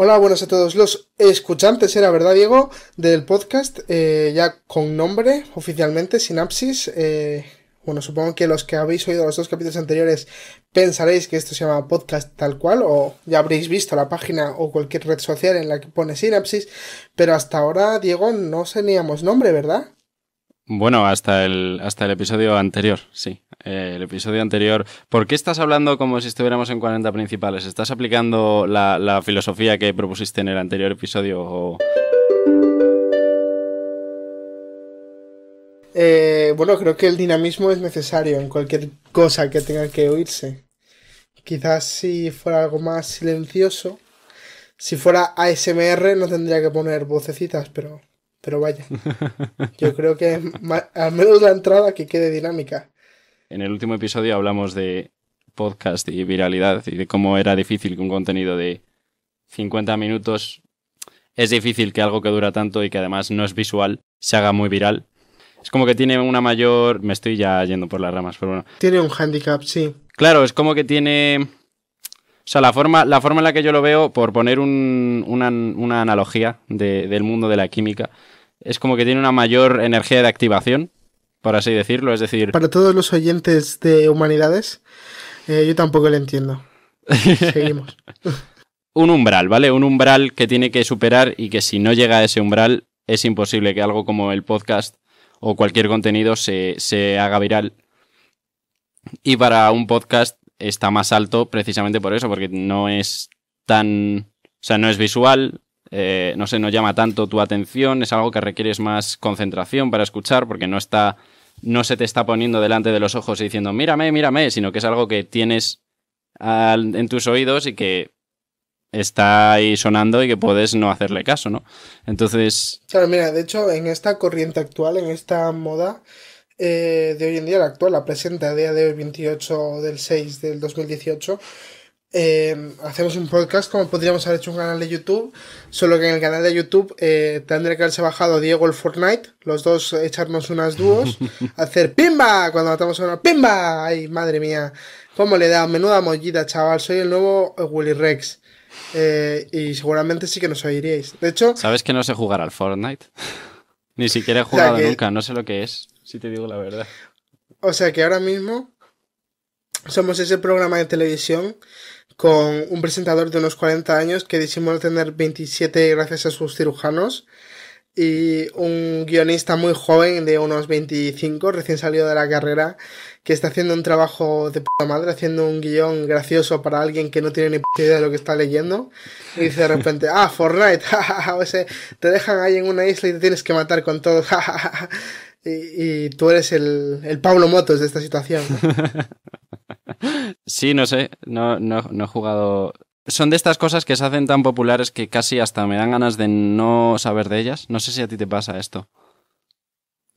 Hola, buenos a todos los escuchantes, era verdad Diego, del podcast, eh, ya con nombre oficialmente, Sinapsis. Eh, bueno, supongo que los que habéis oído los dos capítulos anteriores pensaréis que esto se llama podcast tal cual, o ya habréis visto la página o cualquier red social en la que pone Sinapsis, pero hasta ahora, Diego, no teníamos nombre, ¿verdad? Bueno, hasta el, hasta el episodio anterior, sí. Eh, el episodio anterior. ¿Por qué estás hablando como si estuviéramos en 40 principales? ¿Estás aplicando la, filosofía que propusiste en el anterior episodio eh, bueno, creo que el dinamismo es necesario en cualquier cosa que tenga que oírse. Quizás si fuera algo más silencioso, si fuera ASMR no tendría que poner vocecitas, pero pero vaya, yo creo que al menos la entrada que quede dinámica. En el último episodio hablamos de podcast y viralidad y de cómo era difícil que un contenido de 50 minutos es difícil que algo que dura tanto y que además no es visual se haga muy viral. Es como que tiene una mayor... Me estoy ya yendo por las ramas, pero bueno. Tiene un handicap, sí. Claro, es como que tiene o sea, la forma, la forma en la que yo lo veo, por poner una, analogía del mundo de la química, es como que tiene una mayor energía de activación, por así decirlo. Es decir. Para todos los oyentes de humanidades, eh, yo tampoco lo entiendo. Seguimos. un umbral, ¿vale? Un umbral que tiene que superar y que si no llega a ese umbral, es imposible que algo como el podcast o cualquier contenido se haga viral. Y para un podcast está más alto precisamente por eso, porque no es tan. O sea, no es visual, eh, no sé, no llama tanto tu atención, es algo que requieres más concentración para escuchar, porque no está. No se te está poniendo delante de los ojos y diciendo, mírame, mírame, sino que es algo que tienes en tus oídos y que está ahí sonando y que puedes no hacerle caso, ¿no? Entonces. Claro, mira, de hecho, en esta corriente actual, en esta moda, eh, de hoy en día, la actual, la presente día de 28 del 6 del 2018, em, hacemos un podcast como podríamos haber hecho un canal de YouTube, solo que en el canal de YouTube eh, tendré que haberse bajado Diego el Fortnite, los dos echarnos unas dúos, hacer ¡Pimba! cuando matamos a una ¡Pimba! ¡Ay, madre mía! ¿Cómo le da? Menuda mollida, chaval, soy el nuevo eh, Willy Rex. y seguramente sí que nos oiríais. De hecho... ¿Sabes que no sé jugar al Fortnite? Ni siquiera he jugado nunca, no sé lo que es si te digo la verdad. O sea que ahora mismo somos ese programa de televisión con un presentador de unos 40 años que decimos tener 27 gracias a sus cirujanos y un guionista muy joven de unos 25, recién salido de la carrera, que está haciendo un trabajo de puta madre, haciendo un guión gracioso para alguien que no tiene ni idea de lo que está leyendo. Y dice de repente, ah, Fortnite, o sea, te dejan ahí en una isla y te tienes que matar con todo y, tú eres el, el, Pablo Motos de esta situación. sí, no sé, no, no, no he jugado son de estas cosas que se hacen tan populares que casi hasta me dan ganas de no saber de ellas. No sé si a ti te pasa esto.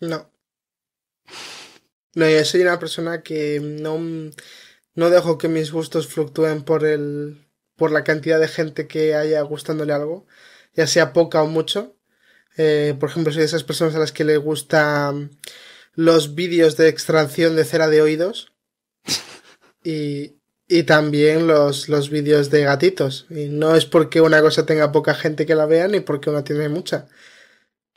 No. No, yo soy una persona que no, no dejo que mis gustos fluctúen por el. por la cantidad de gente que haya gustándole algo, ya sea poca o mucho. Eh, por ejemplo, soy de esas personas a las que les gustan los vídeos de extracción de cera de oídos. Y, también los, los vídeos de gatitos. Y no es porque una cosa tenga poca gente que la vea ni porque una tiene mucha.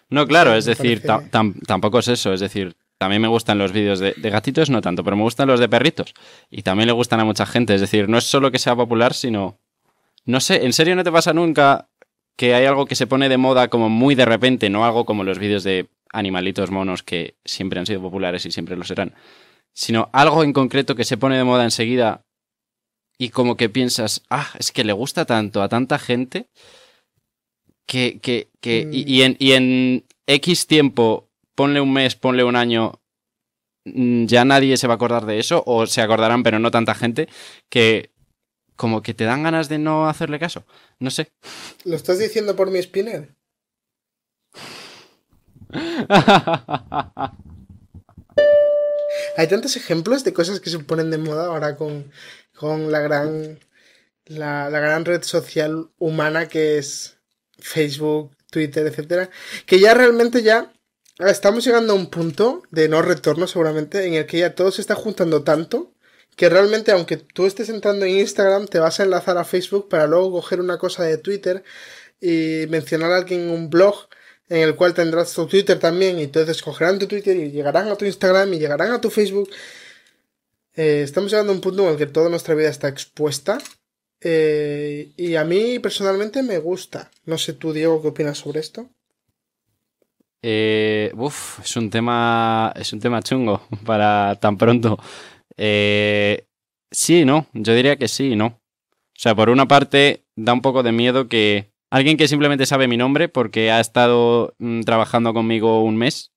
No, claro, es decir, tampoco es eso. Es decir, también me gustan los vídeos de, de, gatitos, no tanto, pero me gustan los de perritos. Y también le gustan a mucha gente. Es decir, no es solo que sea popular, sino. No sé, ¿en serio no te pasa nunca que hay algo que se pone de moda como muy de repente, no algo como los vídeos de animalitos monos que siempre han sido populares y siempre lo serán, sino algo en concreto que se pone de moda enseguida y como que piensas, ah, es que le gusta tanto a tanta gente que... que, que mm. y, en, y en X tiempo, ponle un mes, ponle un año, mm, ya nadie se va a acordar de eso, o se acordarán, pero no tanta gente, que como que te dan ganas de no hacerle caso. No sé. ¿Lo estás diciendo por mi spinner? Hay tantos ejemplos de cosas que se ponen de moda ahora con, con la gran. gran red social humana que es Facebook, Twitter, etcétera. Que ya realmente ya estamos llegando a un punto de no retorno, seguramente, en el que ya todo se está juntando tanto que realmente aunque tú estés entrando en Instagram, te vas a enlazar a Facebook para luego coger una cosa de Twitter y mencionar a alguien en un blog en el cual tendrás tu Twitter también y entonces cogerán tu Twitter y llegarán a tu Instagram y llegarán a tu Facebook. Eh, estamos llegando a un punto en el que toda nuestra vida está expuesta eh, y a mí personalmente me gusta. No sé tú, Diego, qué opinas sobre esto. Eh, uf, es un tema, es un tema chungo para tan pronto. Eh, sí no, yo diría que sí no. O sea, por una parte, da un poco de miedo que alguien que simplemente sabe mi nombre porque ha estado mm, trabajando conmigo un mes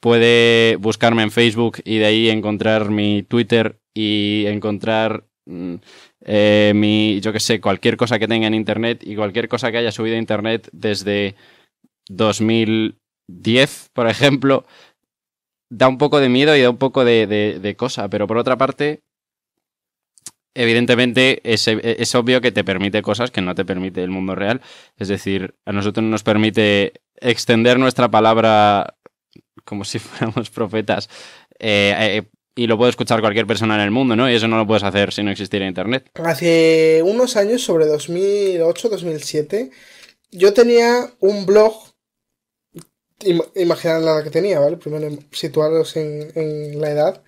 puede buscarme en Facebook y de ahí encontrar mi Twitter y encontrar mm, eh, mi, yo que sé, cualquier cosa que tenga en Internet y cualquier cosa que haya subido a Internet desde 2010, por ejemplo, da un poco de miedo y da un poco de, cosa, pero por otra parte, evidentemente es, obvio que te permite cosas que no te permite el mundo real. Es decir, a nosotros nos permite extender nuestra palabra como si fuéramos profetas. Eh, eh, y lo puede escuchar cualquier persona en el mundo, ¿no? Y eso no lo puedes hacer si no existiera Internet. Hace unos años, sobre 2008-2007, yo tenía un blog imaginar la edad que tenía, ¿vale? Primero situarlos en, la edad.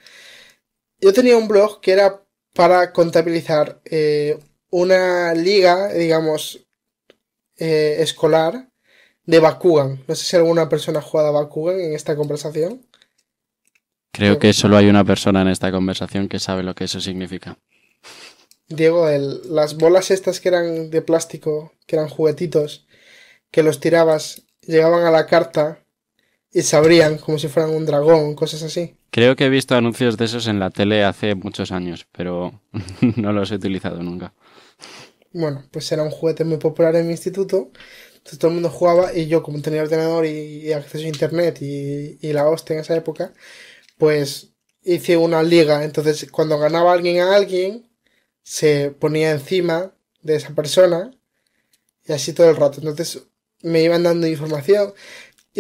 Yo tenía un blog que era para contabilizar eh, una liga, digamos, eh, escolar de Bakugan. No sé si alguna persona ha jugado a Bakugan en esta conversación. Creo que solo hay una persona en esta conversación que sabe lo que eso significa. Diego, las bolas estas que eran de plástico, que eran juguetitos, que los tirabas, llegaban a la carta y se abrían como si fueran un dragón, cosas así. Creo que he visto anuncios de esos en la tele hace muchos años, pero no los he utilizado nunca. Bueno, pues era un juguete muy popular en mi instituto. Entonces todo el mundo jugaba y yo como tenía ordenador y, acceso a internet y, la hostia en esa época, pues hice una liga. Entonces cuando ganaba alguien a alguien, se ponía encima de esa persona y así todo el rato. Entonces me iban dando información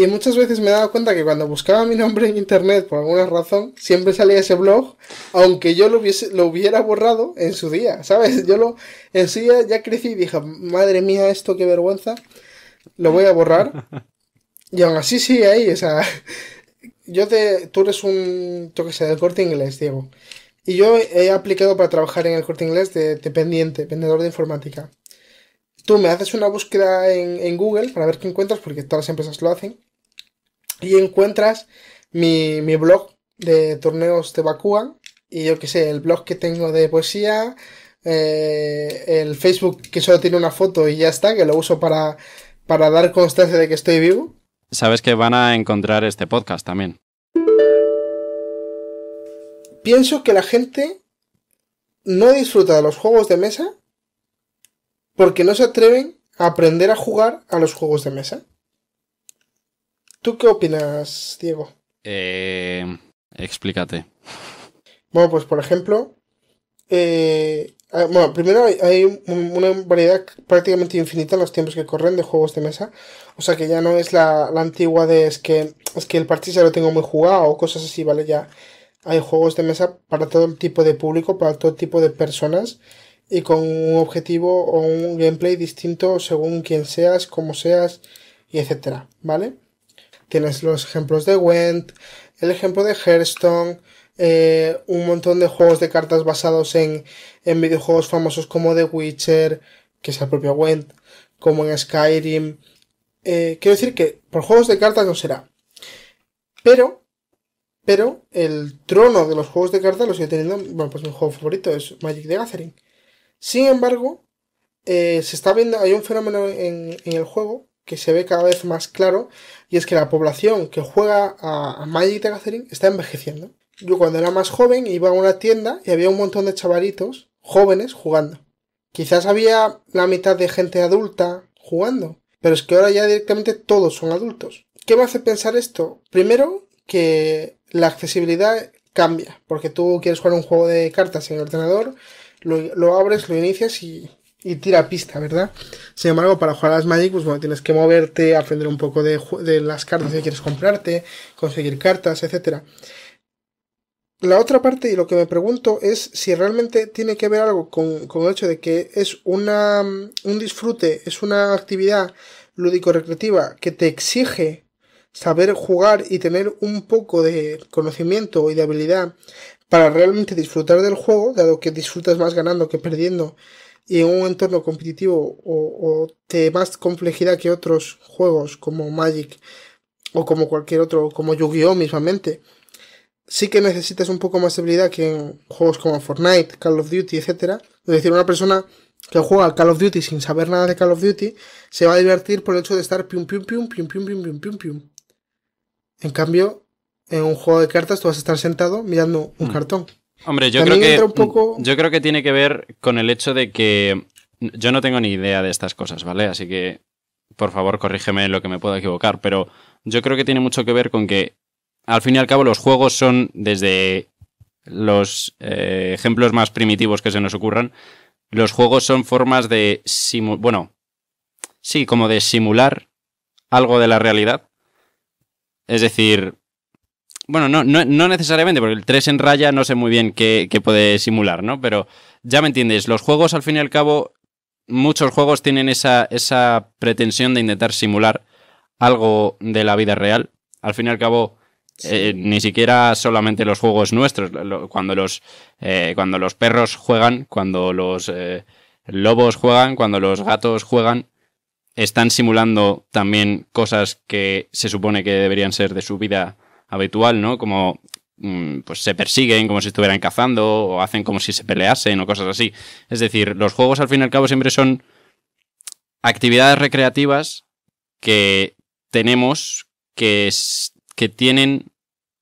y muchas veces me he dado cuenta que cuando buscaba mi nombre en internet por alguna razón, siempre salía ese blog, aunque yo lo, lo hubiera borrado en su día, ¿sabes? Yo lo, en su día ya crecí y dije, madre mía, esto qué vergüenza, lo voy a borrar. Y aún así sí, ahí, o sea, yo te, tú eres un, yo qué sé, del corte inglés, Diego. Y yo he aplicado para trabajar en el corte inglés de, pendiente, vendedor de informática. Tú me haces una búsqueda en Google para ver qué encuentras, porque todas las empresas lo hacen. Y encuentras mi, blog de torneos de Bakúa y yo qué sé, el blog que tengo de poesía, eh, el Facebook que solo tiene una foto y ya está, que lo uso para, para dar constancia de que estoy vivo. Sabes que van a encontrar este podcast también. Pienso que la gente no disfruta de los juegos de mesa porque no se atreven a aprender a jugar a los juegos de mesa. ¿Tú qué opinas, Diego? Eh, explícate. Bueno, pues por ejemplo, eh, ah, bueno, primero hay una variedad prácticamente infinita en los tiempos que corren de juegos de mesa. O sea que ya no es la, antigua de es que, es que el partido ya lo tengo muy jugado o cosas así, ¿vale? Ya hay juegos de mesa para todo tipo de público, para todo tipo de personas y con un objetivo o un gameplay distinto según quien seas, cómo seas y etcétera, ¿vale? Tienes los ejemplos de Went, el ejemplo de Hearthstone, eh, un montón de juegos de cartas basados en, videojuegos famosos como The Witcher, que es el propio Went, como en Skyrim. Eh, quiero decir que por juegos de cartas no será. Pero, pero el trono de los juegos de cartas lo sigue teniendo. Bueno, pues mi juego favorito es Magic the Gathering. Sin embargo, eh, se está viendo, hay un fenómeno en el juego que se ve cada vez más claro, y es que la población que juega a, Magic the Gathering está envejeciendo. Yo cuando era más joven iba a una tienda y había un montón de chavalitos jóvenes jugando. Quizás había la mitad de gente adulta jugando, pero es que ahora ya directamente todos son adultos. ¿Qué me hace pensar esto? Primero, que la accesibilidad cambia, porque tú quieres jugar un juego de cartas en el ordenador, lo, lo abres, lo inicias y, y tira pista, ¿verdad? Sin embargo, para jugar a las Magic, pues, bueno, tienes que moverte, aprender un poco de, las cartas que quieres comprarte, conseguir cartas, etc. La otra parte, y lo que me pregunto, es si realmente tiene que ver algo con, el hecho de que es una, un disfrute, es una actividad lúdico-recreativa que te exige saber jugar y tener un poco de conocimiento y de habilidad para realmente disfrutar del juego, dado que disfrutas más ganando que perdiendo y en un entorno competitivo o, de más complejidad que otros juegos como Magic o como cualquier otro, como Yu-Gi-Oh mismamente, sí que necesitas un poco más de habilidad que en juegos como Fortnite, Call of Duty, etc. Es decir, una persona que juega Call of Duty sin saber nada de Call of Duty se va a divertir por el hecho de estar pium pium pium pium pium pium pium pium pium. En cambio, en un juego de cartas tú vas a estar sentado mirando un mm. cartón. Hombre, yo creo, que, yo creo que tiene que ver con el hecho de que yo no tengo ni idea de estas cosas, ¿vale? Así que, por favor, corrígeme lo que me pueda equivocar, pero yo creo que tiene mucho que ver con que, al fin y al cabo, los juegos son desde los eh, ejemplos más primitivos que se nos ocurran. Los juegos son formas de bueno, sí, como de simular algo de la realidad. Es decir, bueno, no, no, no, necesariamente, porque el 3 en raya no sé muy bien qué, puede simular, ¿no? Pero ya me entiendes, los juegos al fin y al cabo, muchos juegos tienen esa, esa pretensión de intentar simular algo de la vida real. Al fin y al cabo, eh, ni siquiera solamente los juegos nuestros, cuando, los, eh, cuando los perros juegan, cuando los eh, lobos juegan, cuando los gatos juegan, están simulando también cosas que se supone que deberían ser de su vida habitual, ¿no? Como mm, pues se persiguen como si estuvieran cazando o hacen como si se peleasen o cosas así. Es decir, los juegos al fin y al cabo siempre son actividades recreativas que tenemos que, que tienen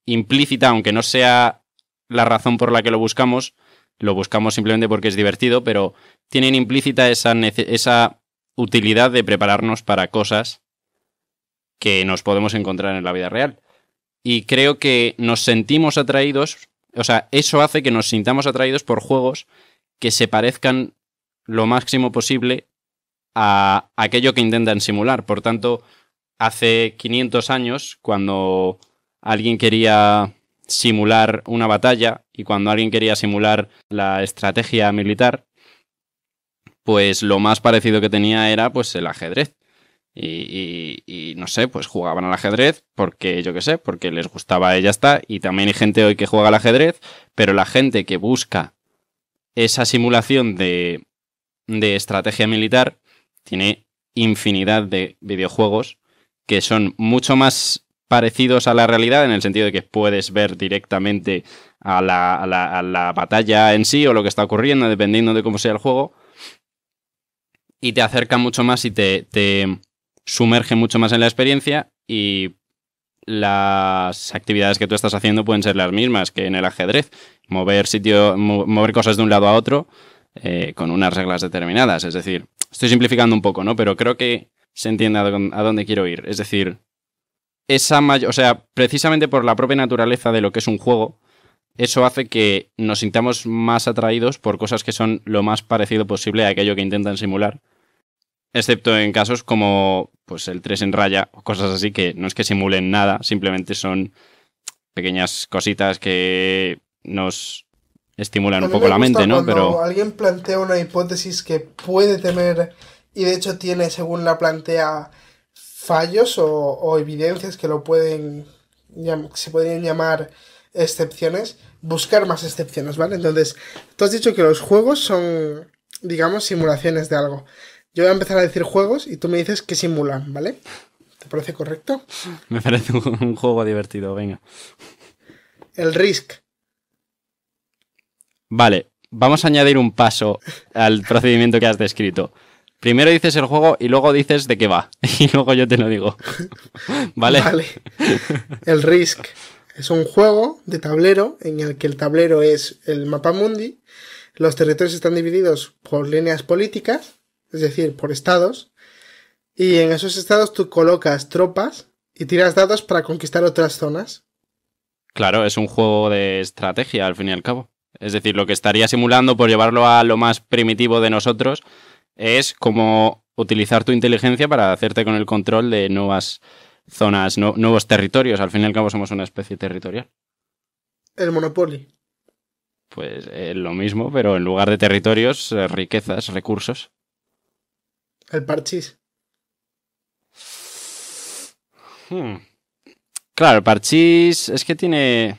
implícita, aunque no sea la razón por la que lo buscamos, lo buscamos simplemente porque es divertido, pero tienen implícita esa, esa utilidad de prepararnos para cosas que nos podemos encontrar en la vida real y creo que nos sentimos atraídos, o sea, eso hace que nos sintamos atraídos por juegos que se parezcan lo máximo posible a aquello que intentan simular. Por tanto, hace 500 años, cuando alguien quería simular una batalla y cuando alguien quería simular la estrategia militar, pues lo más parecido que tenía era pues el ajedrez. Y, no sé, pues jugaban al ajedrez porque, yo qué sé, porque les gustaba y ya está. Y también hay gente hoy que juega al ajedrez, pero la gente que busca esa simulación de, de estrategia militar tiene infinidad de videojuegos que son mucho más parecidos a la realidad en el sentido de que puedes ver directamente a la, a la, batalla en sí o lo que está ocurriendo, dependiendo de cómo sea el juego. Y te acerca mucho más y te sumerge mucho más en la experiencia y las actividades que tú estás haciendo pueden ser las mismas que en el ajedrez. Mover sitio, mover cosas de un lado a otro eh, con unas reglas determinadas. Es decir, estoy simplificando un poco, ¿no? Pero creo que se entiende a dónde quiero ir. Es decir, esa mayor, o sea, precisamente por la propia naturaleza de lo que es un juego, eso hace que nos sintamos más atraídos por cosas que son lo más parecido posible a aquello que intentan simular excepto en casos como pues el 3 en raya o cosas así que no es que simulen nada, simplemente son pequeñas cositas que nos estimulan un poco la mente, ¿no? Pero alguien plantea una hipótesis que puede tener y de hecho tiene, según la plantea, fallos o, evidencias que lo pueden se podrían llamar excepciones, buscar más excepciones, ¿vale? Entonces, tú has dicho que los juegos son digamos simulaciones de algo. Yo voy a empezar a decir juegos y tú me dices que simulan, ¿vale? ¿Te parece correcto? Me parece un juego divertido, venga. El Risk. Vale, vamos a añadir un paso al procedimiento que has descrito. Primero dices el juego y luego dices de qué va. Y luego yo te lo digo. ¿Vale? Vale. El Risk es un juego de tablero en el que el tablero es el mapa mundi. Los territorios están divididos por líneas políticas es decir, por estados, y en esos estados tú colocas tropas y tiras dados para conquistar otras zonas. Claro, es un juego de estrategia al fin y al cabo. Es decir, lo que estaría simulando por llevarlo a lo más primitivo de nosotros es como utilizar tu inteligencia para hacerte con el control de nuevas zonas, nuevos territorios. Al fin y al cabo somos una especie territorial. El Monopoly. Pues eh, lo mismo, pero en lugar de territorios, eh, riquezas, recursos. El parchís. Hmm. Claro, el parchís es que tiene.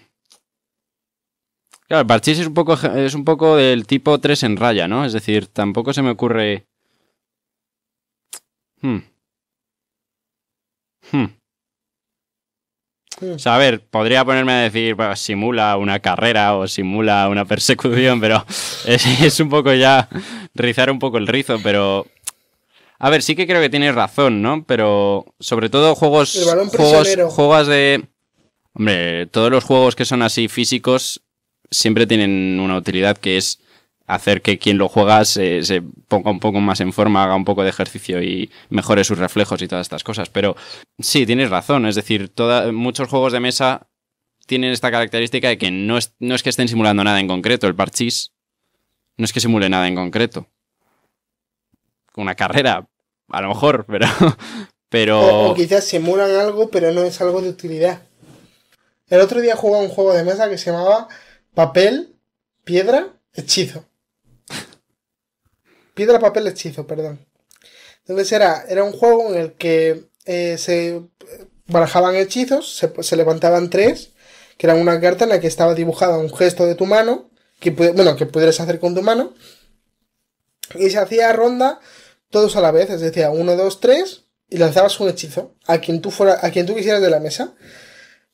Claro, el parchís es un poco es un poco del tipo 3 en raya, ¿no? Es decir, tampoco se me ocurre. Hmm. hmm. hmm. O sea, a ver, podría ponerme a decir, pues, simula una carrera o simula una persecución, pero es, un poco ya rizar un poco el rizo, pero a ver, sí que creo que tienes razón, ¿no? Pero sobre todo juegos. juegos, juegos de. Hombre, todos los juegos que son así físicos siempre tienen una utilidad que es hacer que quien lo juega se, ponga un poco más en forma, haga un poco de ejercicio y mejore sus reflejos y todas estas cosas. Pero sí, tienes razón. Es decir, toda, muchos juegos de mesa tienen esta característica de que no es, no es que estén simulando nada en concreto. El parchís no es que simule nada en concreto una carrera, a lo mejor, pero... pero... O, quizás simulan algo, pero no es algo de utilidad. El otro día jugaba un juego de mesa que se llamaba Papel, Piedra, Hechizo. Piedra, Papel, Hechizo, perdón. Entonces era, era un juego en el que eh, se barajaban hechizos, se, levantaban tres, que eran una carta en la que estaba dibujada un gesto de tu mano, que, bueno, que pudieras hacer con tu mano, y se hacía ronda todos a la vez, es decir, uno, dos, tres, y lanzabas un hechizo a quien tú, fuera, a quien tú quisieras de la mesa.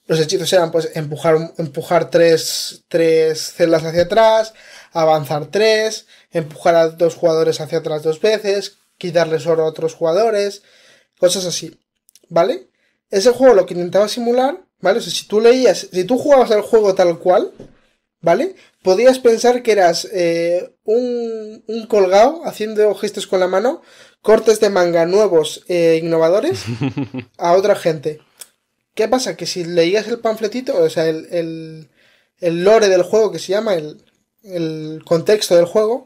Los hechizos eran pues empujar, empujar tres, tres celdas hacia atrás, avanzar tres, empujar a dos jugadores hacia atrás dos veces, quitarles oro a otros jugadores, cosas así. ¿Vale? Ese juego lo que intentaba simular, ¿vale? si tú leías, si tú jugabas al juego tal cual, ¿vale? Podías pensar que eras eh, un, colgado haciendo gestos con la mano, cortes de manga nuevos e innovadores a otra gente. ¿Qué pasa? Que si leías el panfletito, o sea, el, lore del juego que se llama, el, contexto del juego,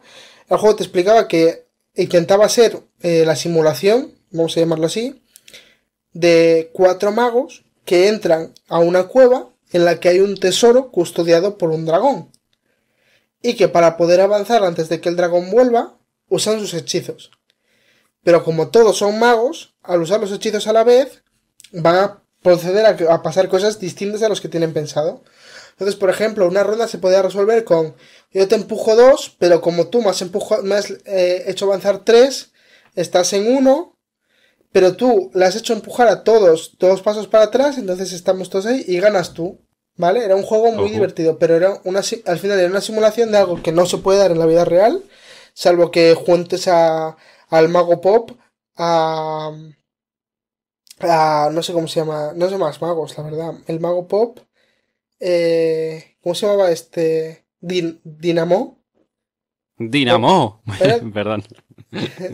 el juego te explicaba que intentaba ser eh, la simulación, vamos a llamarlo así, de cuatro magos que entran a una cueva en la que hay un tesoro custodiado por un dragón y que para poder avanzar antes de que el dragón vuelva, usan sus hechizos. Pero como todos son magos, al usar los hechizos a la vez, van a proceder a, pasar cosas distintas a los que tienen pensado. Entonces, por ejemplo, una ronda se podría resolver con yo te empujo dos, pero como tú me has, eh, hecho avanzar tres, estás en uno, pero tú le has hecho empujar a todos dos pasos para atrás, entonces estamos todos ahí y ganas tú. ¿Vale? Era un juego muy divertido, pero era una, al final era una simulación de algo que no se puede dar en la vida real, salvo que juntes al mago pop, a, a... no sé cómo se llama, no sé más magos, la verdad. El mago pop, eh, ¿cómo se llamaba este? Dinamo. Dinamo, perdón.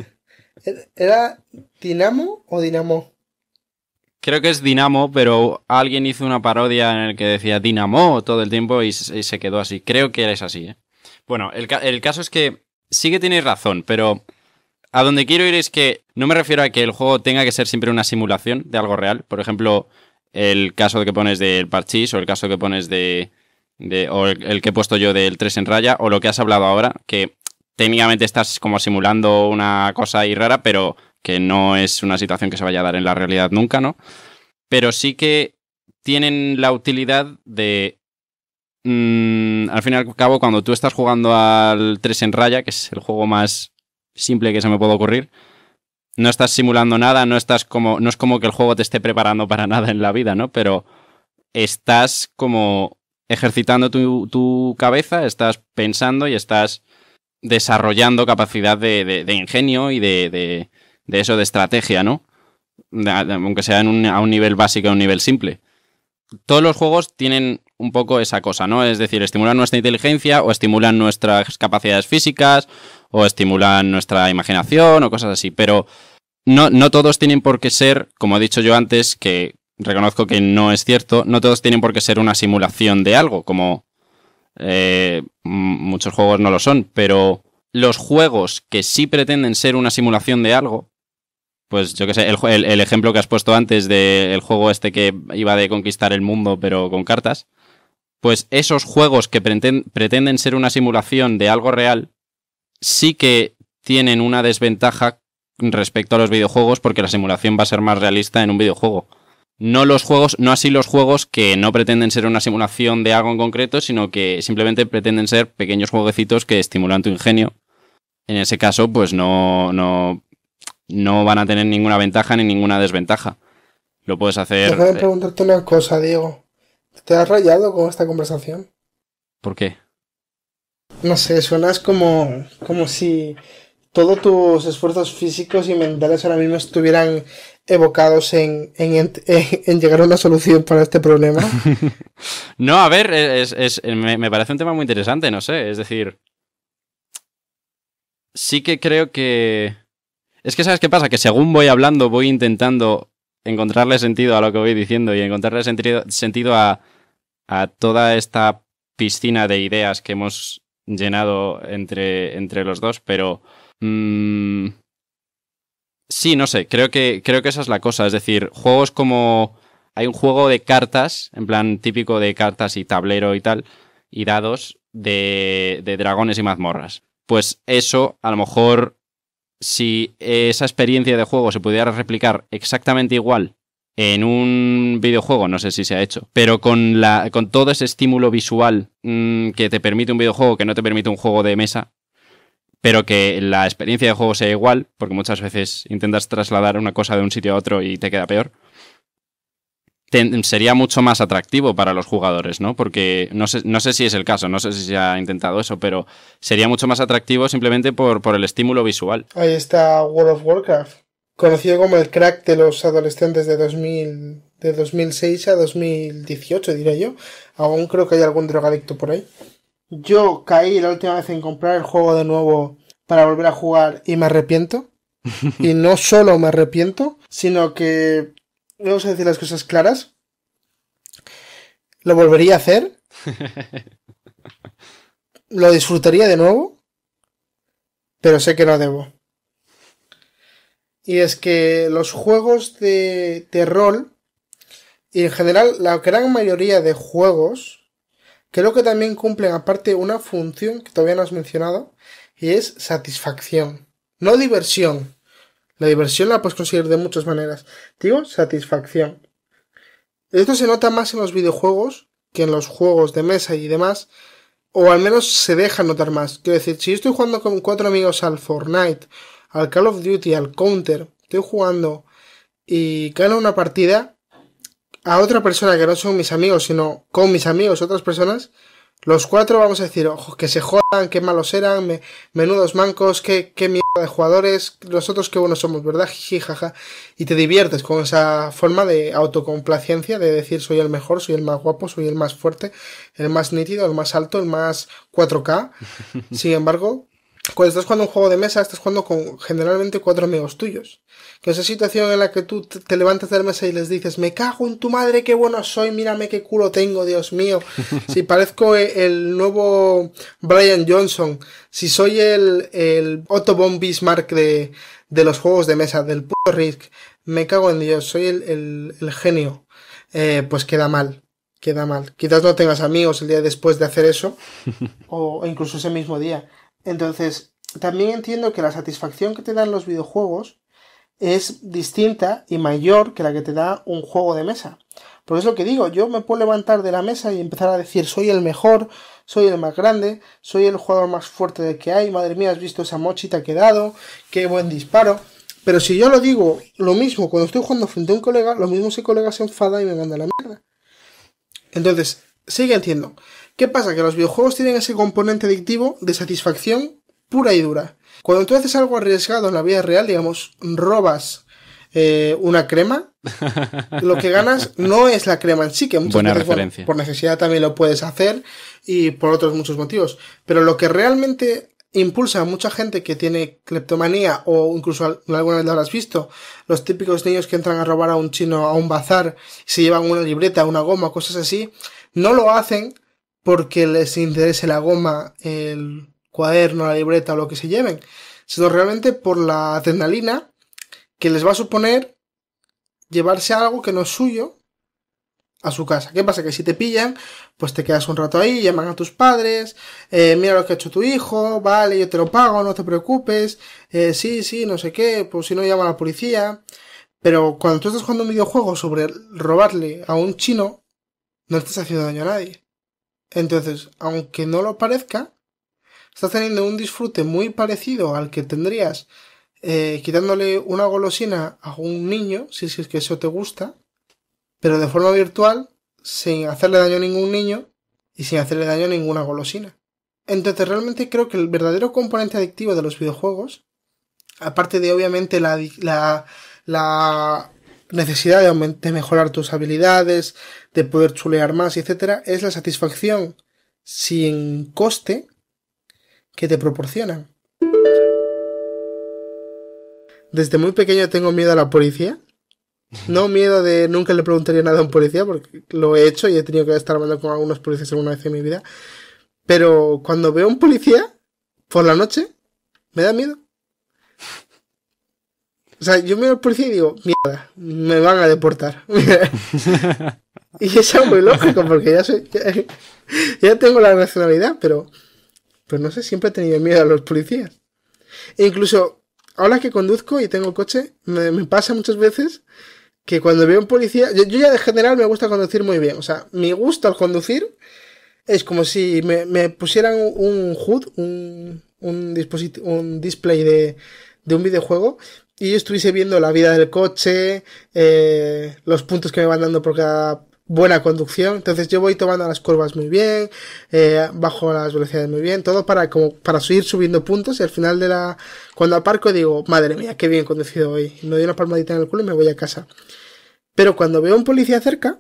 ¿Era Dinamo o Dinamo? creo que es Dinamo, pero alguien hizo una parodia en el que decía Dinamo todo el tiempo y, se quedó así. Creo que es así. ¿eh? Bueno, el, caso es que sí que tienes razón, pero a donde quiero ir es que no me refiero a que el juego tenga que ser siempre una simulación de algo real. Por ejemplo, el caso que pones del parchís o el caso que pones de... o el, que he puesto yo del 3 en raya o lo que has hablado ahora, que técnicamente estás como simulando una cosa ahí rara, pero que no es una situación que se vaya a dar en la realidad nunca, ¿no? Pero sí que tienen la utilidad de mm, al fin y al cabo, cuando tú estás jugando al 3 en raya, que es el juego más simple que se me puede ocurrir, no estás simulando nada, no estás como. No es como que el juego te esté preparando para nada en la vida, ¿no? Pero estás como ejercitando tu, tu cabeza, estás pensando y estás desarrollando capacidad de, ingenio y de de eso de estrategia, ¿no? aunque sea a un nivel básico, a un nivel simple. Todos los juegos tienen un poco esa cosa, ¿no? Es decir, estimulan nuestra inteligencia o estimulan nuestras capacidades físicas o estimulan nuestra imaginación o cosas así, pero no, no todos tienen por qué ser, como he dicho yo antes, que reconozco que no es cierto, no todos tienen por qué ser una simulación de algo, como eh, muchos juegos no lo son, pero los juegos que sí pretenden ser una simulación de algo, pues yo qué sé, el, ejemplo que has puesto antes del juego este que iba de conquistar el mundo pero con cartas, pues esos juegos que pretenden, pretenden ser una simulación de algo real, sí que tienen una desventaja respecto a los videojuegos porque la simulación va a ser más realista en un videojuego. No los juegos, no así los juegos que no pretenden ser una simulación de algo en concreto, sino que simplemente pretenden ser pequeños jueguecitos que estimulan tu ingenio. En ese caso, pues no, no no van a tener ninguna ventaja ni ninguna desventaja. Lo puedes hacer. Déjame preguntarte una cosa, Diego. ¿Te has rayado con esta conversación? ¿Por qué? No sé, suenas como, como si todos tus esfuerzos físicos y mentales ahora mismo estuvieran evocados en, en, llegar a una solución para este problema. no, a ver, es, me parece un tema muy interesante, no sé. Es decir, sí que creo que es que, ¿sabes qué pasa? Que según voy hablando, voy intentando encontrarle sentido a lo que voy diciendo y encontrarle sentido, a, toda esta piscina de ideas que hemos llenado entre, entre los dos, pero... Mm, sí, no sé, creo que, creo que esa es la cosa. Es decir, juegos como... Hay un juego de cartas, en plan típico de cartas y tablero y tal, y dados de, de dragones y mazmorras. Pues eso, a lo mejor si esa experiencia de juego se pudiera replicar exactamente igual en un videojuego, no sé si se ha hecho, pero con, todo ese estímulo visual mm, que te permite un videojuego, que no te permite un juego de mesa, pero que la experiencia de juego sea igual, porque muchas veces intentas trasladar una cosa de un sitio a otro y te queda peor, sería mucho más atractivo para los jugadores, ¿no? Porque no sé, no sé si es el caso, no sé si se ha intentado eso, pero sería mucho más atractivo simplemente por, por el estímulo visual. Ahí está World of Warcraft, conocido como el crack de los adolescentes de 2000, de 2006 a 2018, diría yo. Aún creo que hay algún drogadicto por ahí. Yo caí la última vez en comprar el juego de nuevo para volver a jugar y me arrepiento. y no solo me arrepiento, sino que vamos a decir las cosas claras. Lo volvería a hacer. lo disfrutaría de nuevo. Pero sé que no debo. Y es que los juegos de, terror rol. Y en general, la gran mayoría de juegos. Creo que también cumplen aparte una función que todavía no has mencionado. Y es satisfacción. No diversión. La diversión la puedes conseguir de muchas maneras. Digo, satisfacción. Esto se nota más en los videojuegos que en los juegos de mesa y demás. O al menos se deja notar más. Quiero decir, si yo estoy jugando con cuatro amigos al Fortnite, al Call of Duty, al Counter, estoy jugando y gano una partida a otra persona que no son mis amigos, sino con mis amigos, otras personas, los cuatro vamos a decir, ojo, que se jodan, qué malos eran, menudos mancos, qué, qué mierda de jugadores, nosotros qué buenos somos, ¿verdad? Jiji, jaja. Y te diviertes con esa forma de autocomplacencia, de decir soy el mejor, soy el más guapo, soy el más fuerte, el más nítido, el más alto, el más 4K. Sin embargo, cuando estás jugando un juego de mesa, estás jugando con generalmente cuatro amigos tuyos. Que esa situación en la que tú te levantas de la mesa y les dices, me cago en tu madre, qué bueno soy, mírame qué culo tengo, Dios mío. si parezco e, el nuevo Brian Johnson, si soy el, el Otto von Bismarck de, los juegos de mesa, del puto Risk, me cago en Dios, soy el, el, genio. Eh, pues queda mal, queda mal. Quizás no tengas amigos el día después de hacer eso, o incluso ese mismo día entonces, también entiendo que la satisfacción que te dan los videojuegos es distinta y mayor que la que te da un juego de mesa. Porque es lo que digo, yo me puedo levantar de la mesa y empezar a decir soy el mejor, soy el más grande, soy el jugador más fuerte del que hay, madre mía, has visto esa mochita que he dado, qué buen disparo. Pero si yo lo digo lo mismo cuando estoy jugando frente a un colega, lo mismo ese colega se enfada y me manda la mierda. Entonces, sigue entiendo ¿Qué pasa? Que los videojuegos tienen ese componente adictivo de satisfacción pura y dura. Cuando tú haces algo arriesgado en la vida real, digamos, robas eh, una crema, lo que ganas no es la crema en sí, que muchas veces, por necesidad también lo puedes hacer y por otros muchos motivos. Pero lo que realmente impulsa a mucha gente que tiene cleptomanía o incluso alguna vez lo habrás visto, los típicos niños que entran a robar a un chino a un bazar, se llevan una libreta, una goma, cosas así, no lo hacen porque les interese la goma, el cuaderno, la libreta o lo que se lleven, sino realmente por la adrenalina que les va a suponer llevarse algo que no es suyo a su casa. ¿Qué pasa? Que si te pillan, pues te quedas un rato ahí, llaman a tus padres, eh, mira lo que ha hecho tu hijo, vale, yo te lo pago, no te preocupes, eh, sí, sí, no sé qué, pues si no llama a la policía. Pero cuando tú estás jugando un videojuego sobre robarle a un chino, no estás haciendo daño a nadie. Entonces, aunque no lo parezca, estás teniendo un disfrute muy parecido al que tendrías eh, quitándole una golosina a un niño, si es que eso te gusta, pero de forma virtual, sin hacerle daño a ningún niño y sin hacerle daño a ninguna golosina. Entonces realmente creo que el verdadero componente adictivo de los videojuegos, aparte de obviamente la necesidad de, mejorar tus habilidades, de poder chulear más, etcétera, es la satisfacción sin coste que te proporcionan. Desde muy pequeño tengo miedo a la policía. No miedo de nunca le preguntaría nada a un policía, porque lo he hecho y he tenido que estar hablando con algunos policías alguna vez en mi vida. Pero cuando veo a un policía por la noche, me da miedo. O sea, yo miro al policía y digo, mierda, me van a deportar. y eso es muy lógico, porque ya soy, ya, tengo la nacionalidad, pero, pero no sé, siempre he tenido miedo a los policías. E incluso, ahora que conduzco y tengo coche, me, pasa muchas veces que cuando veo un policía, yo, ya de general me gusta conducir muy bien, o sea, mi gusto al conducir es como si me, pusieran un, HUD, un, un, un display de, de un videojuego y yo estuviese viendo la vida del coche, eh, los puntos que me van dando por cada buena conducción. Entonces yo voy tomando las curvas muy bien, eh, bajo las velocidades muy bien, todo para como para subir subiendo puntos y al final de la cuando aparco digo, madre mía, qué bien conducido hoy. Me doy una palmadita en el culo y me voy a casa. Pero cuando veo a un policía cerca,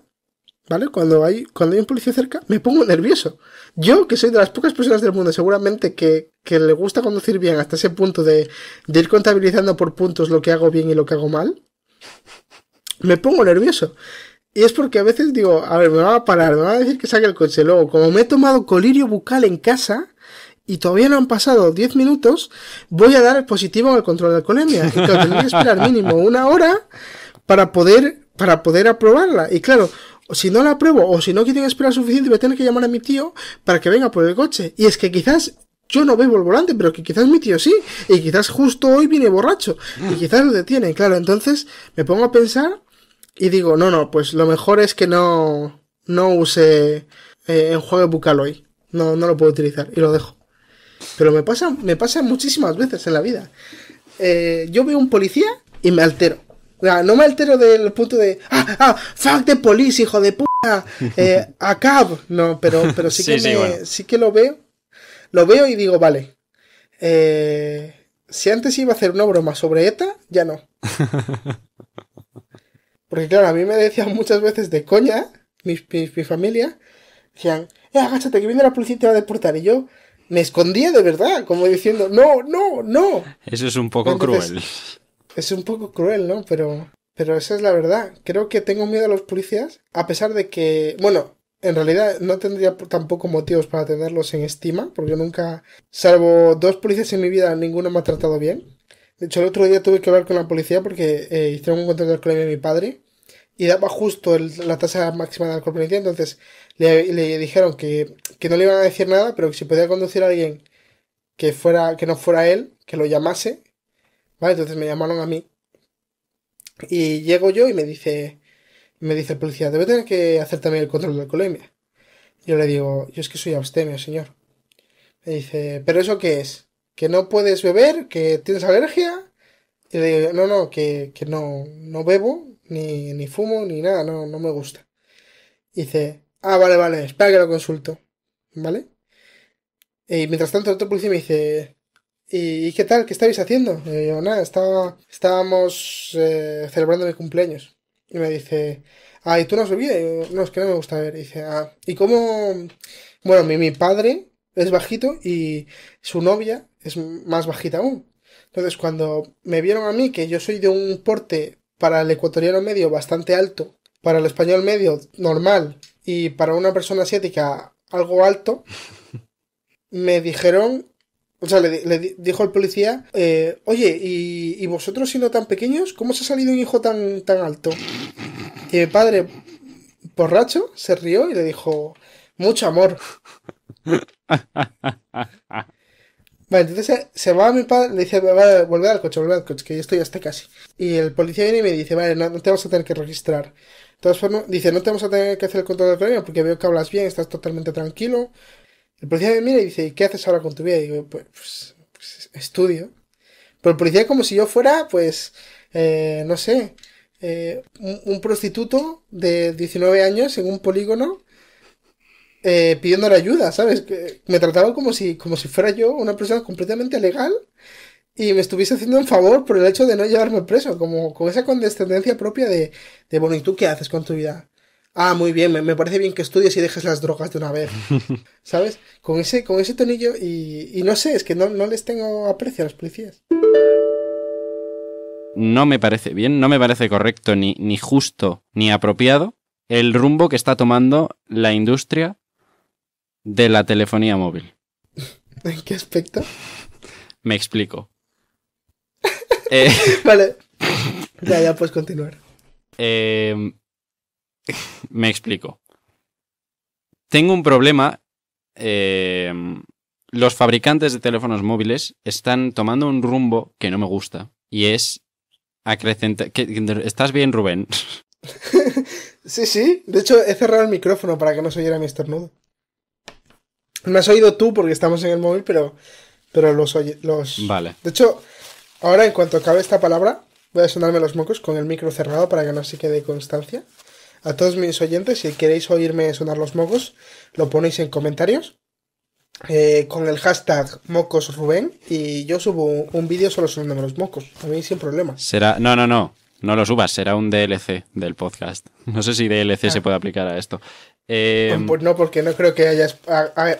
¿Vale? Cuando hay, cuando hay un policía cerca, me pongo nervioso. Yo, que soy de las pocas personas del mundo, seguramente que, le gusta conducir bien hasta ese punto de, ir contabilizando por puntos lo que hago bien y lo que hago mal, me pongo nervioso. Y es porque a veces digo, a ver, me va a parar, me van a decir que saque el coche. Luego, como me he tomado colirio bucal en casa, y todavía no han pasado 10 minutos, voy a dar el positivo en el control de alcoholemia. Y que esperar mínimo una hora para poder para poder aprobarla. Y claro, si no la apruebo o si no quieren esperar suficiente, voy a tener que llamar a mi tío para que venga por el coche. Y es que quizás yo no veo el volante, pero que quizás mi tío sí. Y quizás justo hoy viene borracho. Y mm. quizás lo detiene. claro. Entonces me pongo a pensar y digo, no, no, pues lo mejor es que no, no use eh, juego bucal hoy. No, no lo puedo utilizar y lo dejo. Pero me pasa, me pasa muchísimas veces en la vida. Eh, yo veo un policía y me altero no me altero del punto de, ah, ah, fuck de police, hijo de puta, eh, No, pero, pero sí, que que lo veo. Lo veo y digo, vale. Eh, si antes iba a hacer una broma sobre ETA, ya no. Porque claro, a mí me decían muchas veces de coña, mi, familia, decían, eh, agáchate, que viene la policía y te va a deportar. Y yo me escondía de verdad, como diciendo, no, no, no. Eso es un poco cruel. Es un poco cruel, ¿no? Pero, pero esa es la verdad. Creo que tengo miedo a los policías, a pesar de que, bueno, en realidad no tendría tampoco motivos para tenerlos en estima, porque yo nunca, salvo dos policías en mi vida, ninguno me ha tratado bien. De hecho, el otro día tuve que hablar con la policía porque eh, hicieron un contrato de de mi padre y daba justo la tasa máxima de alcohol entonces le, dijeron que, que, no le iban a decir nada, pero que si podía conducir a alguien que fuera que no fuera él, que lo llamase entonces me llamaron a mí. Y llego yo y me dice, me dice el policía, debe tener que hacer también el control de colemia. Yo le digo, yo es que soy abstemio, señor. Me dice, ¿pero eso qué es? ¿Que no puedes beber? ¿Que tienes alergia? Y le digo, no, no, que, que no, no bebo, ni, fumo, ni nada, no, no me gusta. Y dice, ah, vale, vale, espera que lo consulto. ¿Vale? Y mientras tanto, el otro policía me dice, ¿Y, qué tal? ¿Qué estáis haciendo? yo, nada, estaba, estábamos eh, celebrando mi cumpleaños. Y me dice, ah, ¿y tú no os no, es que no me gusta ver. Y dice, ah, ¿y cómo? Bueno, mi, mi padre es bajito y su novia es más bajita aún. Entonces, cuando me vieron a mí, que yo soy de un porte para el ecuatoriano medio bastante alto, para el español medio normal y para una persona asiática algo alto, me dijeron o sea, le, dijo el policía, eh, oye, ¿y, vosotros siendo tan pequeños, cómo se ha salido un hijo tan, tan alto? Y mi padre, borracho, se rió y le dijo, mucho amor. Vale, entonces se va a mi padre, le dice, vale, volver al coche, volver al coche, que yo estoy hasta casi. Y el policía viene y me dice, vale, no, te vas a tener que registrar. De todas dice, no te vamos a tener que hacer el control de premio porque veo que hablas bien, estás totalmente tranquilo, el policía me mira y dice, qué haces ahora con tu vida? Y digo, pues, pues, pues, estudio. Pero el policía como si yo fuera, pues, eh, no sé, eh, un, prostituto de 19 años en un polígono eh, pidiendo la ayuda, ¿sabes? Que me trataba como si, como si fuera yo una persona completamente legal y me estuviese haciendo un favor por el hecho de no llevarme preso, como con esa condescendencia propia de, de bueno, ¿y tú qué haces con tu vida? ah, muy bien, me, parece bien que estudies y dejes las drogas de una vez. ¿Sabes? Con ese, con ese tonillo y, y no sé, es que no, les tengo aprecio a los policías. No me parece bien, no me parece correcto, ni, ni justo, ni apropiado el rumbo que está tomando la industria de la telefonía móvil. ¿En qué aspecto? Me explico. Eh, vale. Ya, ya puedes continuar. Eh, Me explico. Tengo un problema. Eh, los fabricantes de teléfonos móviles están tomando un rumbo que no me gusta y es acrecentar. ¿Estás bien, Rubén? sí, sí. De hecho, he cerrado el micrófono para que no se oyera mi estornudo. Me has oído tú porque estamos en el móvil, pero, pero los, Vale. De hecho, ahora en cuanto acabe esta palabra, voy a sonarme los mocos con el micro cerrado para que no se quede constancia a todos mis oyentes, si queréis oírme sonar los mocos, lo ponéis en comentarios eh, con el hashtag mocosrubén y yo subo un vídeo solo sonándome los mocos, a mí sin problema. Será, no, no, no, no lo subas, será un DLC del podcast. No sé si DLC se puede aplicar a esto. Em, pues no, porque no creo que hayas,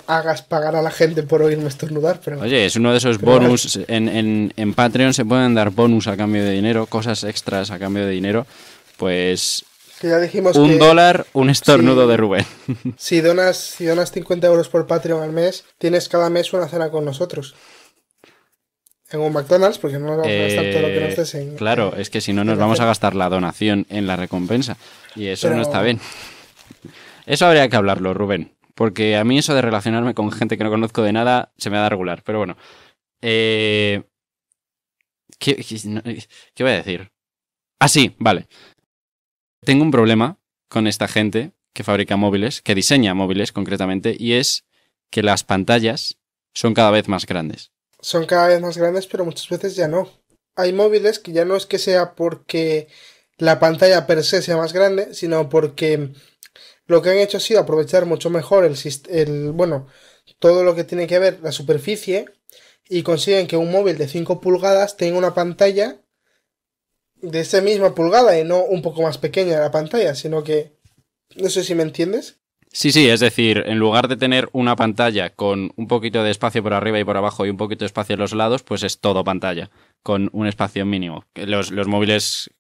hagas pagar a la gente por oírme estornudar. Pero, Oye, es uno de esos bonus. En, en, Patreon se pueden dar bonus a cambio de dinero, cosas extras a cambio de dinero. Pues un dólar, un estornudo de Rubén. si, donas, si donas 50 euros por Patreon al mes, tienes cada mes una cena con nosotros. En un McDonald's, porque no nos vamos a gastar todo lo que nos eh, en... Claro, es que si no nos vamos a gastar la donación en la recompensa. Y eso no está bien. Eso habría que hablarlo, Rubén. Porque a mí eso de relacionarme con gente que no conozco de nada se me da regular. Pero bueno. Eh, qué voy a decir? Ah, sí, vale. Tengo un problema con esta gente que fabrica móviles, que diseña móviles concretamente, y es que las pantallas son cada vez más grandes. Son cada vez más grandes, pero muchas veces ya no. Hay móviles que ya no es que sea porque la pantalla per se sea más grande, sino porque lo que han hecho ha sido aprovechar mucho mejor el, bueno, todo lo que tiene que ver la superficie y consiguen que un móvil de 5 pulgadas tenga una pantalla de esa misma pulgada y no un poco más pequeña la pantalla, sino que... No sé si me entiendes. Sí, sí, es decir, en lugar de tener una pantalla con un poquito de espacio por arriba y por abajo y un poquito de espacio en los lados, pues es todo pantalla, con un espacio mínimo. Los, los móviles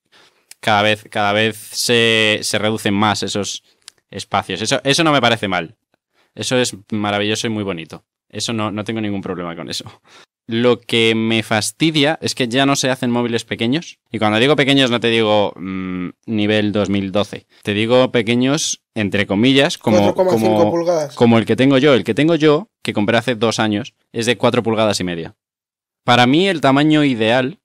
cada vez, cada vez se, se, reducen más esos espacios. Eso, eso no me parece mal. Eso es maravilloso y muy bonito. Eso no, no tengo ningún problema con eso. Lo que me fastidia es que ya no se hacen móviles pequeños. Y cuando digo pequeños no te digo mm, nivel 2012. Te digo pequeños, entre comillas, como, como, como el que tengo yo. El que tengo yo, que compré hace dos años, es de 4 pulgadas y media. Para mí el tamaño ideal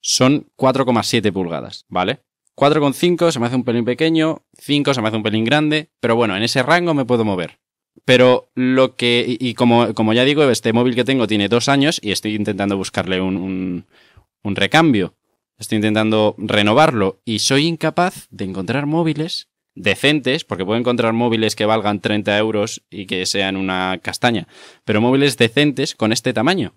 son 4,7 pulgadas, ¿vale? 4,5 se me hace un pelín pequeño, 5 se me hace un pelín grande, pero bueno, en ese rango me puedo mover. Pero lo que, y, como, como, ya digo, este móvil que tengo tiene dos años y estoy intentando buscarle un, un, un recambio. Estoy intentando renovarlo y soy incapaz de encontrar móviles decentes, porque puedo encontrar móviles que valgan 30 euros y que sean una castaña, pero móviles decentes con este tamaño.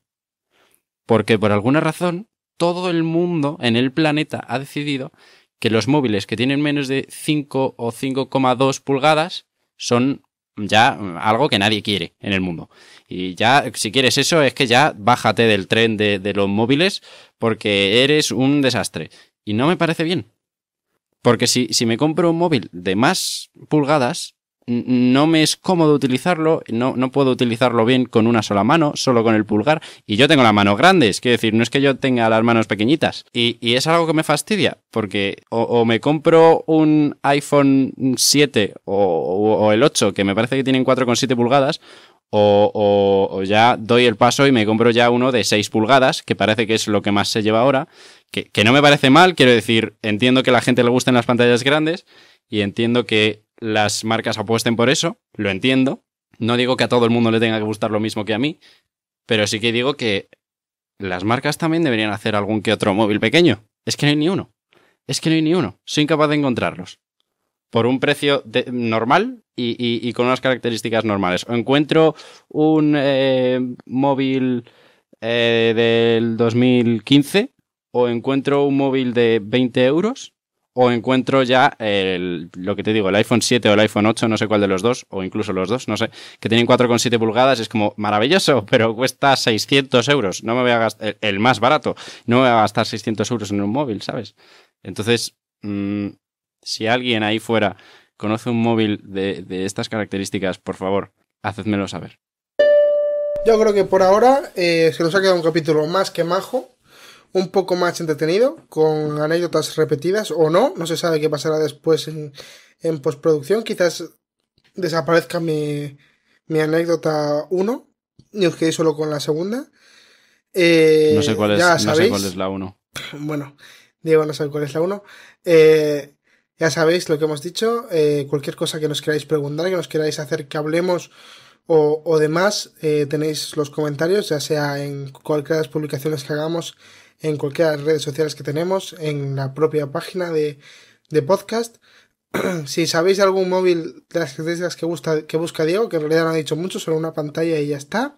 Porque por alguna razón, todo el mundo en el planeta ha decidido que los móviles que tienen menos de 5 o 5,2 pulgadas son ya mm, algo que nadie quiere en el mundo. Y ya, si quieres eso, es que ya bájate del tren de, de los móviles porque eres un desastre. Y no me parece bien. Porque si, si me compro un móvil de más pulgadas, no me es cómodo utilizarlo, no, no, puedo utilizarlo bien con una sola mano, solo con el pulgar, y yo tengo las manos grandes, quiero decir, no es que yo tenga las manos pequeñitas, y, es algo que me fastidia, porque o, me compro un iPhone 7 o, el 8, que me parece que tienen 4,7 pulgadas, o, ya doy el paso y me compro ya uno de 6 pulgadas, que parece que es lo que más se lleva ahora, que, que no me parece mal, quiero decir, entiendo que a la gente le gusten las pantallas grandes, y entiendo que las marcas apuesten por eso, lo entiendo. No digo que a todo el mundo le tenga que gustar lo mismo que a mí, pero sí que digo que las marcas también deberían hacer algún que otro móvil pequeño. Es que no hay ni uno. Es que no hay ni uno. Soy incapaz de encontrarlos. Por un precio normal y, con unas características normales. O encuentro un eh, móvil eh, del 2015 o encuentro un móvil de 20 euros o encuentro ya lo que te digo, el iPhone 7 o el iPhone 8, no sé cuál de los dos, o incluso los dos, no sé, que tienen 4,7 pulgadas, es como maravilloso, pero cuesta 600 euros, no me voy a gastar, el, más barato, no me voy a gastar 600 euros en un móvil, ¿sabes? Entonces, mm, si alguien ahí fuera conoce un móvil de, estas características, por favor, hacedmelo saber. Yo creo que por ahora eh, se nos ha quedado un capítulo más que majo un poco más entretenido, con anécdotas repetidas o no, no se sabe qué pasará después en, en postproducción, quizás desaparezca mi, anécdota 1 y os quedéis solo con la segunda. Eh, no, sé cuál es, la 1. Bueno, Diego no sabe cuál es la 1. Eh, ya sabéis lo que hemos dicho. Eh, cualquier cosa que nos queráis preguntar, que nos queráis hacer que hablemos o, demás, tenéis los comentarios, ya sea en cualquiera de las publicaciones que hagamos en cualquiera de las redes sociales que tenemos, en la propia página de, podcast. si sabéis algún móvil de las que, gusta, que busca Diego, que en realidad no ha dicho mucho, solo una pantalla y ya está.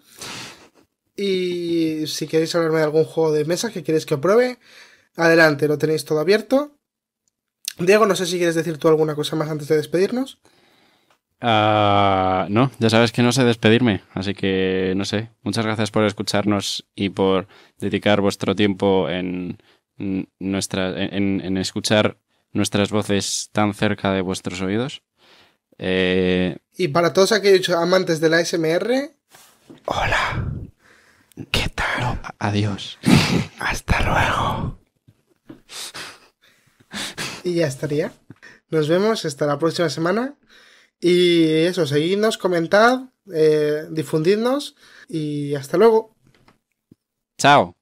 Y si queréis hablarme de algún juego de mesa que queréis que pruebe, adelante, lo tenéis todo abierto. Diego, no sé si quieres decir tú alguna cosa más antes de despedirnos. Ah, no, ya sabes que no sé despedirme, así que no sé. Muchas gracias por escucharnos y por dedicar vuestro tiempo en, nuestra, en, escuchar nuestras voces tan cerca de vuestros oídos. Eh, y para todos aquellos amantes de la SMR. Hola. ¿Qué tal? adiós. Hasta luego. Y ya estaría. Nos vemos hasta la próxima semana. Y eso, seguidnos, comentad, eh, difundidnos y hasta luego. Chao.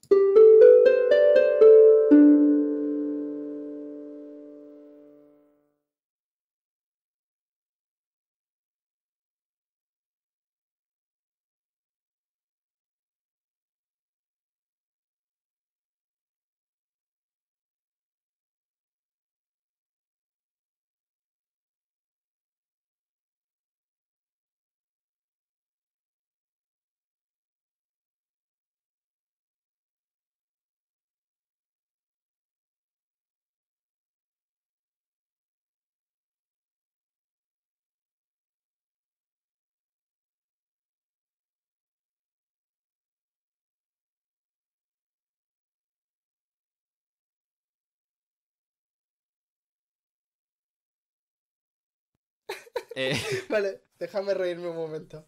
Eh, vale, déjame reírme un momento.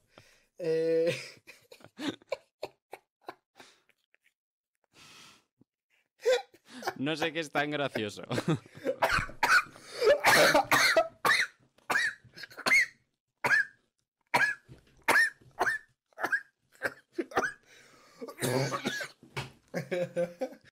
Eh, no sé qué es tan gracioso.